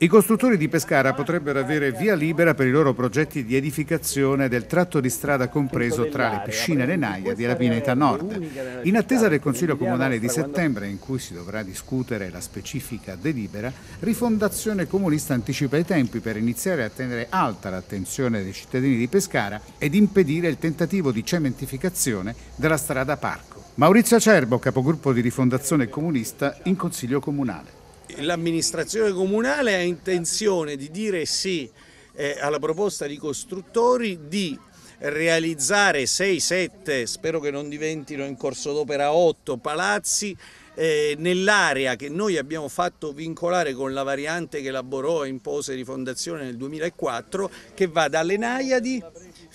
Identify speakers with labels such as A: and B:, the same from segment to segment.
A: I costruttori di Pescara potrebbero avere via libera per i loro progetti di edificazione del tratto di strada compreso tra le piscine e le naia di Rapineta Nord.
B: In attesa del Consiglio Comunale di settembre,
A: in cui si dovrà discutere la specifica delibera, Rifondazione Comunista anticipa i tempi per iniziare a tenere alta l'attenzione dei cittadini di Pescara ed impedire il tentativo di cementificazione della strada Parco. Maurizio Acerbo, capogruppo di Rifondazione Comunista, in Consiglio Comunale
B: l'amministrazione comunale ha intenzione di dire sì eh, alla proposta di costruttori di realizzare 6-7, spero che non diventino in corso d'opera 8 palazzi eh, nell'area che noi abbiamo fatto vincolare con la variante che elaborò e impose Rifondazione nel 2004 che va dalle Naiadi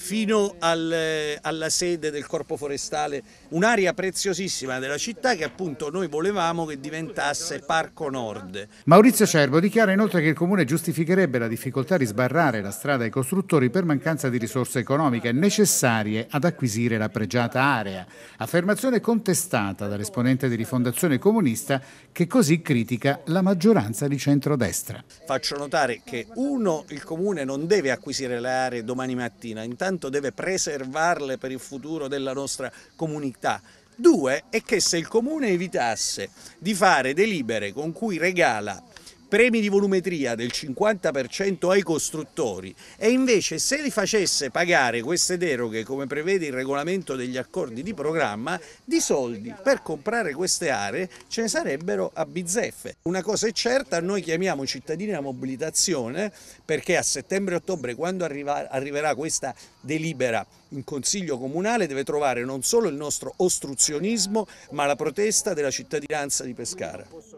B: fino al, eh, alla sede del Corpo Forestale, un'area preziosissima della città che appunto noi volevamo che diventasse Parco Nord.
A: Maurizio Cervo dichiara inoltre che il Comune giustificherebbe la difficoltà di sbarrare la strada ai costruttori per mancanza di risorse economiche necessarie ad acquisire la pregiata area, affermazione contestata dall'esponente di Rifondazione Comunista che così critica la maggioranza di centrodestra.
B: Faccio notare che uno, il Comune non deve acquisire le aree domani mattina, intanto intanto deve preservarle per il futuro della nostra comunità. Due è che se il comune evitasse di fare delibere con cui regala premi di volumetria del 50% ai costruttori e invece se li facesse pagare queste deroghe come prevede il regolamento degli accordi di programma, di soldi per comprare queste aree ce ne sarebbero a bizzeffe. Una cosa è certa, noi chiamiamo cittadini la mobilitazione perché a settembre-ottobre quando arriva, arriverà questa delibera in Consiglio Comunale deve trovare non solo il nostro ostruzionismo ma la protesta della cittadinanza di Pescara.